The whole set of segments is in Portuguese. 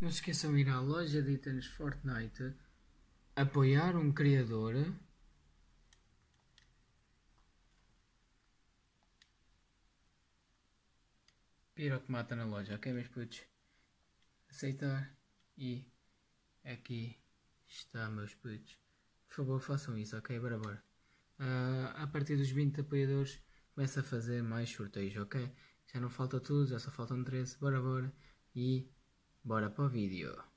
Não se esqueçam de ir à loja de itens Fortnite, apoiar um criador. mata na loja, ok meus putos? Aceitar e aqui está meus putos. Por favor façam isso, ok? Bora bora. Uh, a partir dos 20 apoiadores começa a fazer mais sorteios, ok? Já não falta tudo, já só faltam 13, bora bora. E Bora pro vídeo.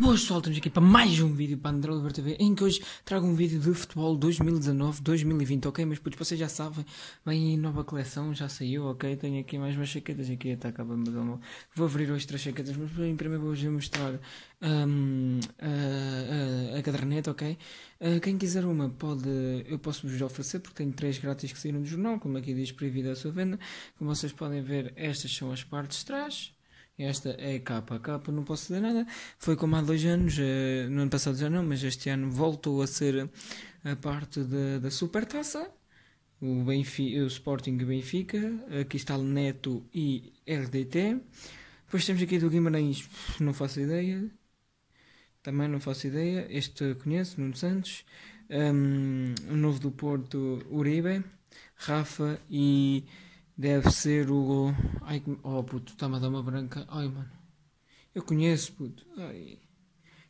Boas pessoal, estamos aqui para mais um vídeo para André Oliver TV em que hoje trago um vídeo de futebol 2019-2020, ok? Mas putos, vocês já sabem, vem nova coleção, já saiu, ok? Tenho aqui mais umas chaquetas aqui, está acabando de uma... Vou abrir hoje três chaquetas, mas primeiro vou-vos mostrar um, a, a, a, caderneta, ok? Uh, quem quiser uma pode, eu posso vos oferecer porque tenho três grátis que saíram do jornal, como aqui diz proibida a sua venda. Como vocês podem ver, estas são as partes de trás, esta é a capa. A capa não posso dizer nada. Foi como há dois anos, eh, no ano passado já não, mas este ano voltou a ser a parte da, da Supertaça. O, Benfica, o Sporting Benfica. Aqui está o Neto e RDT. Depois temos aqui do Guimarães, não faço ideia. Também não faço ideia. Este conheço, Nuno Santos. Um, o novo do Porto, Uribe. Rafa e Deve ser o. Ai, oh puto, está-me a dar uma branca. Ai mano, eu conheço puto. Ai,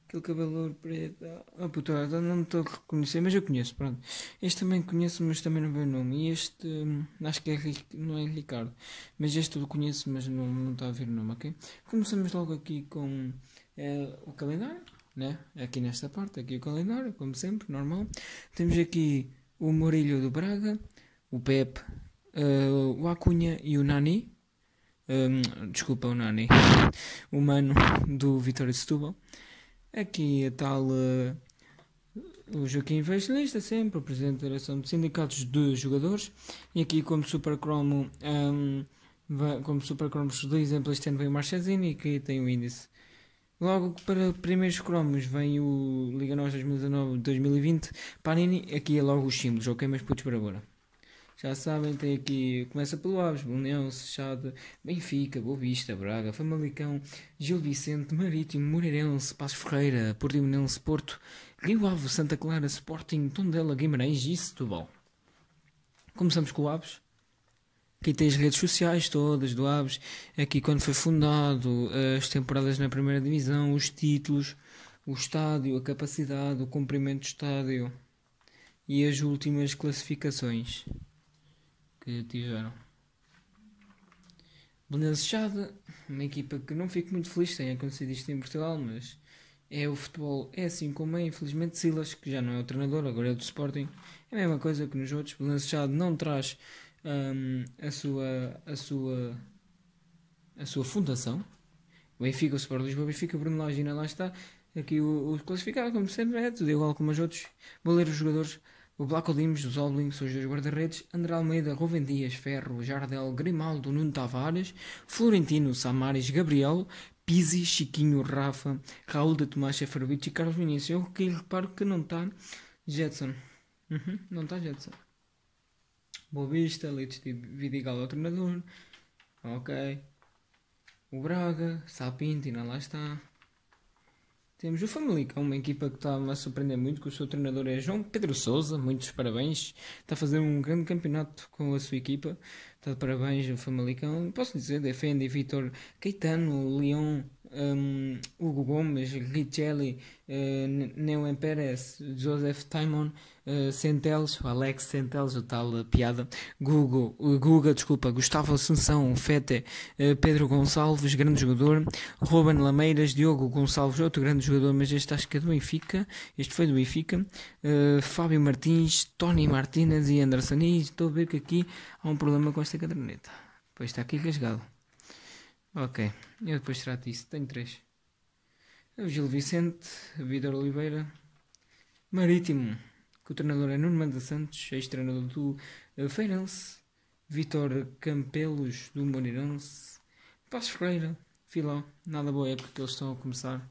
aquele cabelo preto. Oh puto, não me estou a reconhecer, mas eu conheço, pronto. Este também conheço, mas também não veio o nome. E este, hum, acho que é, não é Ricardo, mas este eu conheço, mas não, não está a ver o nome, ok? Começamos logo aqui com é, o calendário, né? Aqui nesta parte, aqui o calendário, como sempre, normal. Temos aqui o Murilho do Braga, o Pepe uh, o Acunha e o Nani, um, ehm, desculpa, o Nani, o Mano do Vitória de Setúbal. Aqui a tal uh, o Joaquim Evangelista, sempre o Presidente da Direção de Sindicatos de Jogadores. E aqui como super um, ehm, como super chrome do exemplo, este ano vem o Marchesini e aqui tem o índice. Logo para primeiros cromos vem o Liga Nós 2019-2020, Panini, aqui é logo os símbolos, ok? Mas putos para agora. Já sabem, tem aqui. Começa pelo Aves, Bolonense, Seixada, Benfica, Boavista, Braga, Famalicão, Gil Vicente, Marítimo, Moreirense, Passo Ferreira, Portimonense, Porto, Rio Ave, Santa Clara, Sporting, Tondela, Guimarães e Setúbal. Começamos com o Aves. Aqui tem as redes sociais todas do Aves, aqui quando foi fundado, as temporadas na primeira divisão, os títulos, o estádio, a capacidade, o comprimento do estádio e as últimas classificações que tiveram. Belenenses-Chade, uma equipa que não fico muito feliz tem acontecido isto em Portugal, mas é o futebol, é assim como é, infelizmente Silas, que já não é o treinador, agora é do Sporting, é a mesma coisa que nos outros, Belenenses-Chade não traz um, a sua a sua a sua fundação. O Benfica, o Sporting, Lisboa, o Benfica, o Bruno Lagina, lá está. Aqui o, o classificado, como sempre, é tudo igual como os outros. Vou ler os jogadores o Blaco Limos, os Oblins, os dois guarda-redes, André Almeida, Rubem Dias, Ferro, Jardel, Grimaldo, Nuno Tavares, Florentino, Samaris, Gabriel, Pizzi, Chiquinho, Rafa, Raul de Tomás, Cheferovitch e Carlos Vinícius. Eu que reparo que não está Jetson. Uhum, não está Jetson. Boa Vista, Leites de Vidigal é o treinador. Ok. O Braga, Sapintina, lá está. Temos o Famalicão, é uma equipa que está a surpreender muito, que o seu treinador é João Pedro Souza, muitos parabéns. Está a fazer um grande campeonato com a sua equipa. Está de parabéns o Famalicão. Então, posso dizer, defende Vitor Caetano, Leão, um, Hugo Gomes, Richelli, uh, eh, Neuen Pérez, Joseph Timon, uh, eh, Alex Centelles, o tal eh, piada, Google, uh, Guga, desculpa, Gustavo Assunção, Fete, uh, Pedro Gonçalves, grande jogador, Ruben Lameiras, Diogo Gonçalves, outro grande jogador, mas este acho que é do Benfica, este foi do Benfica, Fábio Martins, Tony Martínez e Anderson. E estou a ver que aqui há um problema com esta caderneta, pois está aqui rasgado. Ok, eu depois trato isso. Tenho três. Gil Vicente, Vitor Oliveira, Marítimo, que o treinador é Nuno Manda Santos, ex-treinador do Feirense, Vitor Campelos, do Moreirense, Passos Ferreira, Filó, nada boa época que eles estão a começar,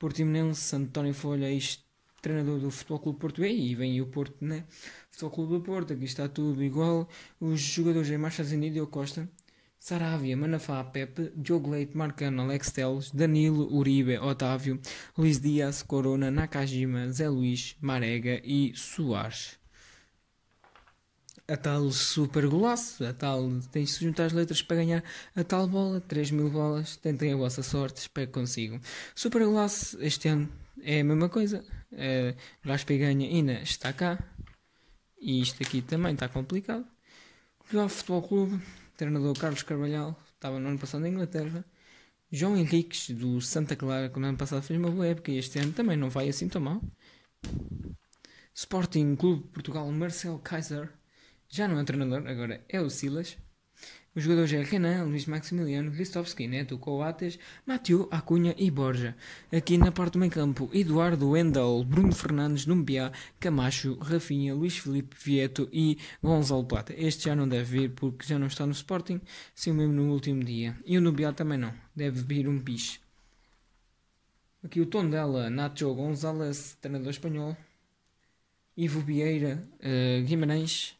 Portimonense, António Folha, ex-treinador do Futebol Clube Porto, e vem o Porto, né? Futebol Clube do Porto, aqui está tudo igual, os jogadores em marcha Zanidio Costa, Saravia, Manafá, Pepe, Diogo Leite, Marcano, Alex Teles, Danilo, Uribe, Otávio, Luiz Dias, Corona, Nakajima, Zé Luís, Marega e Soares. A tal super golaço, a tal tens de juntar as letras para ganhar a tal bola, 3 mil bolas, tentem a vossa sorte, espero que consigam. Super golaço este ano é a mesma coisa, uh, Gaspa ganha ainda está cá e isto aqui também está complicado. Portugal Futebol Clube treinador Carlos Carvalhal, estava no ano passado na Inglaterra. João Henriques, do Santa Clara, que no ano passado fez uma boa época e este ano também não vai assim tão mal. Sporting Clube de Portugal, Marcel Kaiser, já não é treinador, agora é o Silas. Os jogadores é Renan, Luís Maximiliano, Kristofski, Neto, Coates, Matiu, Acunha e Borja. Aqui na parte do meio campo, Eduardo Wendel, Bruno Fernandes, Dumbiá, Camacho, Rafinha, Luís Felipe Vieto e Gonzalo Plata. Este já não deve vir porque já não está no Sporting, sim mesmo no último dia. E o Dumbiá também não, deve vir um bicho. Aqui o tom dela, Nacho Gonzalez, treinador espanhol. Ivo Vieira, uh, Guimarães,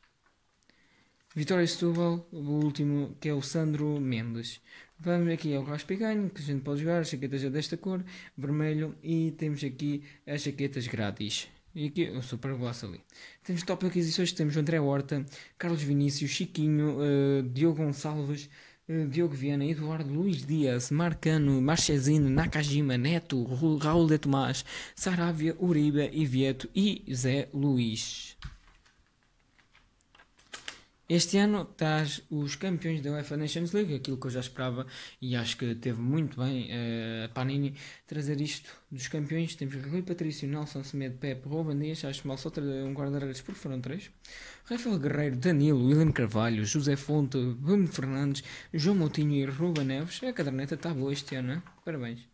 Vitória Setúbal, o último, que é o Sandro Mendes. Vamos aqui ao Raspiganho, que a gente pode jogar, as jaquetas é desta cor, vermelho, e temos aqui as jaquetas grátis. E aqui o Super Gloss ali. Temos top aquisições, temos André Horta, Carlos Vinícius, Chiquinho, uh, Diogo Gonçalves, uh, Diogo Viana, Eduardo Luiz Dias, Marcano, Marchesino, Nakajima, Neto, Raul de Tomás, Saravia, Uribe, Ivieto e Zé Luiz. Este ano traz os campeões da UEFA Nations League, aquilo que eu já esperava e acho que teve muito bem eh, a uh, Panini trazer isto dos campeões. Temos Rui Patrício, Nelson Semedo, Pepe, Ruben Dias, acho mal só um guarda-redes porque foram três. Rafael Guerreiro, Danilo, William Carvalho, José Fonte, Bruno Fernandes, João Moutinho e Ruben Neves. A caderneta está boa este ano, né? parabéns.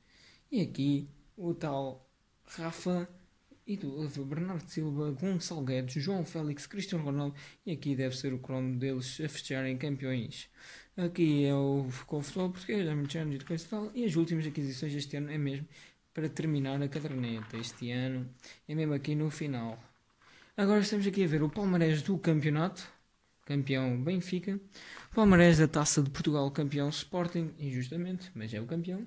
E aqui o tal Rafa e do de Bernardo Silva, Gonçalo Guedes, João Félix, Cristiano Ronaldo e aqui deve ser o cromo deles a fecharem campeões. Aqui é o Futebol Português, a Challenge de Cristal e as últimas aquisições deste ano é mesmo para terminar a caderneta. Este ano é mesmo aqui no final. Agora estamos aqui a ver o palmarés do campeonato. Campeão Benfica. Palmarés da Taça de Portugal, campeão Sporting, injustamente, mas é o campeão.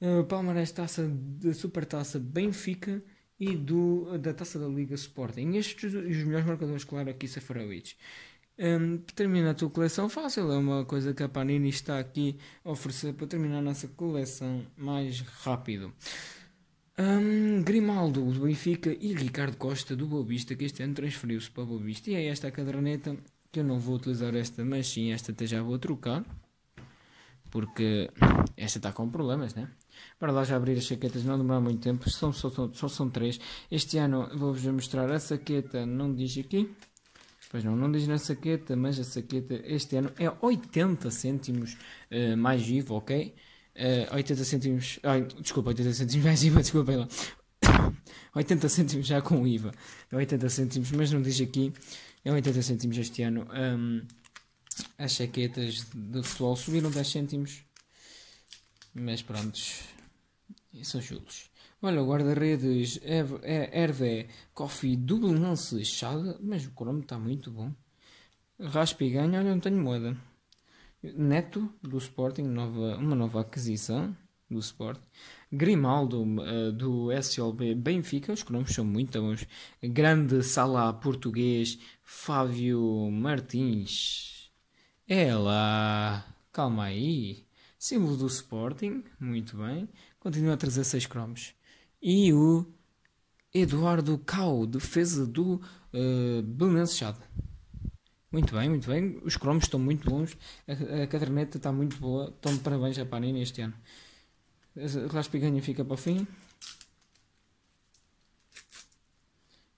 Uh, palmarés Taça da Supertaça Benfica e do, da Taça da Liga Sporting. Estes os melhores marcadores, claro, aqui Seferovic. Um, termina a tua coleção fácil, é uma coisa que a Panini está aqui a oferecer para terminar a nossa coleção mais rápido. Um, Grimaldo do Benfica e Ricardo Costa do Bobista, que este ano transferiu-se para o Bobista. E é esta a caderneta que eu não vou utilizar esta, mas sim esta até já vou trocar porque esta está com problemas, né? Para lá já abrir as saquetas, não demorar muito tempo, só, só, só são três. Este ano vou-vos mostrar a saqueta, não diz aqui, pois não, não diz na saqueta, mas a saqueta este ano é 80 cêntimos uh, mais IVA, ok? Uh, eh, 80 cêntimos, ai, desculpa, 80 cêntimos mais IVA, desculpa lá. 80 cêntimos já com IVA, 80 é cêntimos, mas não diz aqui, é 80 cêntimos este ano. Um, ehm, as chaquetas de futebol subiram 10 cêntimos. Mas prontos. São chulos. Olha, o guarda-redes é, Hervé Coffee Dublinense Chada. Mas o cromo está muito bom. Raspa e ganha. Olha, não tenho moeda. Neto do Sporting. Nova, uma nova aquisição do Sporting. Grimaldo eh, do SLB Benfica, os cromos são muito bons. Grande Sala português, Fábio Martins. É lá, calma aí. Símbolo do Sporting, muito bem. Continua a trazer 6 cromos. E o Eduardo Cau, defesa do uh, belenenses Muito bem, muito bem. Os cromos estão muito bons. A, a caderneta está muito boa. Estão de parabéns a Panini este ano. Eh, a ganha fica para o fim.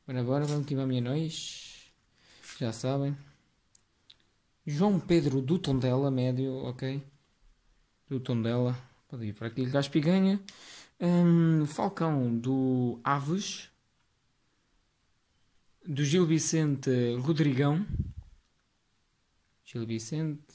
Agora bora, vamos que vamos a nós. Já sabem. João Pedro do Tondela, médio, ok? Do Tondela, pode ir para aqui, Gaspi ganha. Um, Falcão do Aves, do Gil Vicente Rodrigão. Gil Vicente.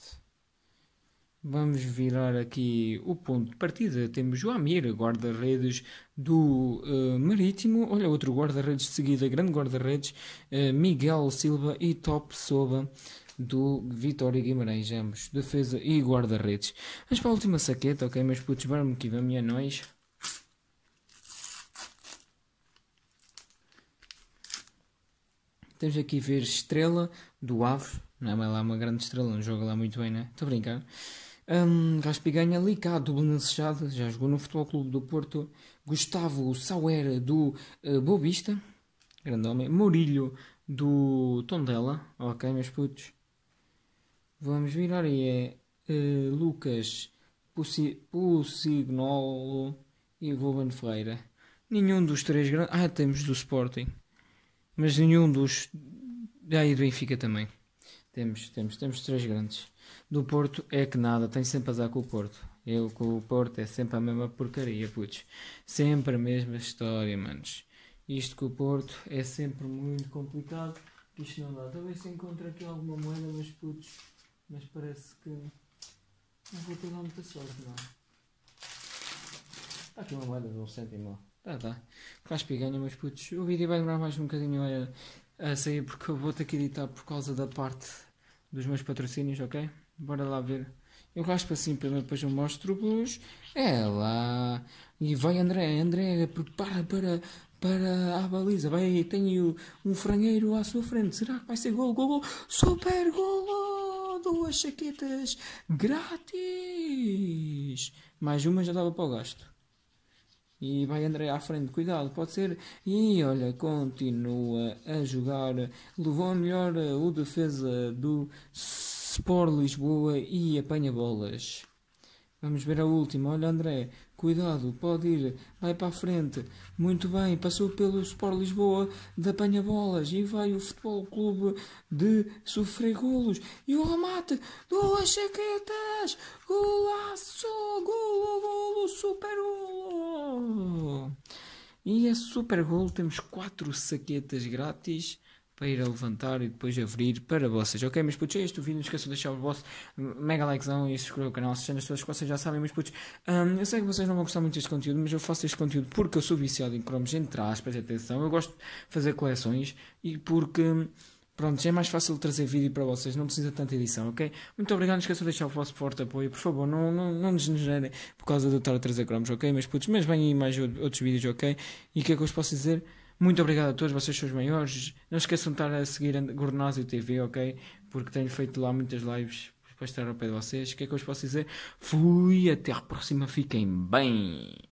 Vamos virar aqui o ponto de partida. Temos o Amir, guarda-redes do uh, Marítimo. Olha, outro guarda-redes de seguida, grande guarda-redes, uh, Miguel Silva e Top Soba do Vitória Guimarães, ambos, defesa e guarda-redes. Vamos para a última saqueta, ok, meus putos, vamos aqui, vamos a nós. Temos aqui ver Estrela do Aves, não é lá uma grande estrela, não joga lá muito bem, né? Estou a brincar. Um, Gaspi ganha ali cá, duplo já jogou no Futebol Clube do Porto. Gustavo Sauer do uh, eh, Bobista, grande homem. Mourilho do Tondela, ok, meus putos. Vamos virar aí é uh, Lucas Pusignolo e Ruben Ferreira. Nenhum dos três grandes. Ah, temos do Sporting. Mas nenhum dos. Ah, e do Benfica também. Temos, temos, temos três grandes. Do Porto é que nada, tem sempre azar com o Porto. Eu com o Porto é sempre a mesma porcaria, putz. Sempre a mesma história, manos. Isto com o Porto é sempre muito complicado. Isto não dá. Talvez se encontre aqui alguma moeda, mas putz. Mas parece que não vou ter lá muita sorte, não. Está aqui uma moeda de um cêntimo. Tá, tá. Caspi ganha, meus putos. O vídeo vai demorar mais um bocadinho a, a sair porque eu vou ter que editar por causa da parte dos meus patrocínios, ok? Bora lá ver. Eu raspo assim, primeiro depois eu mostro-vos. É lá. E vai André, André, prepara para, para a baliza. Vai, tenho um frangueiro à sua frente. Será que vai ser gol, gol, gol? Super golo! duas jaquetas grátis. Mais uma já dava para o gasto. E vai André à frente, cuidado, pode ser. E olha, continua a jogar. Levou melhor eh, o defesa do Sport Lisboa e apanha bolas. Vamos ver a última. Olha, André, cuidado, pode ir, vai para a frente. Muito bem, passou pelo Sport Lisboa de apanha-bolas e vai o Futebol Clube de sofrer golos. E o remate, duas saquetas, golaço, golo, golo, super golo. E é super golo temos quatro saquetas grátis para ir a levantar e depois abrir para vocês. Ok, meus putos, é este o vídeo. Não esqueçam de deixar o vosso mega likezão e subscrever o canal. Se as todas que vocês já sabem, meus putos. Um, eu sei que vocês não vão gostar muito deste conteúdo, mas eu faço este conteúdo porque eu sou viciado em cromos, entre aspas, atenção. Eu gosto de fazer coleções e porque. Hum, pronto, é mais fácil trazer vídeo para vocês, não precisa de tanta edição, ok? Muito obrigado, não esqueçam de deixar o vosso forte apoio, por favor, não, não, não degenerem por causa de eu estar a trazer cromos, ok? Mas putos, mas venham aí mais outros vídeos, ok? E o que é que eu vos posso dizer? Muito obrigado a todos, vocês são os maiores. Não esqueçam de estar a seguir Gordonazzi Gornásio TV, ok? Porque tenho feito lá muitas lives para estar ao pé de vocês. O que é que eu vos posso dizer? Fui, até a próxima, fiquem bem!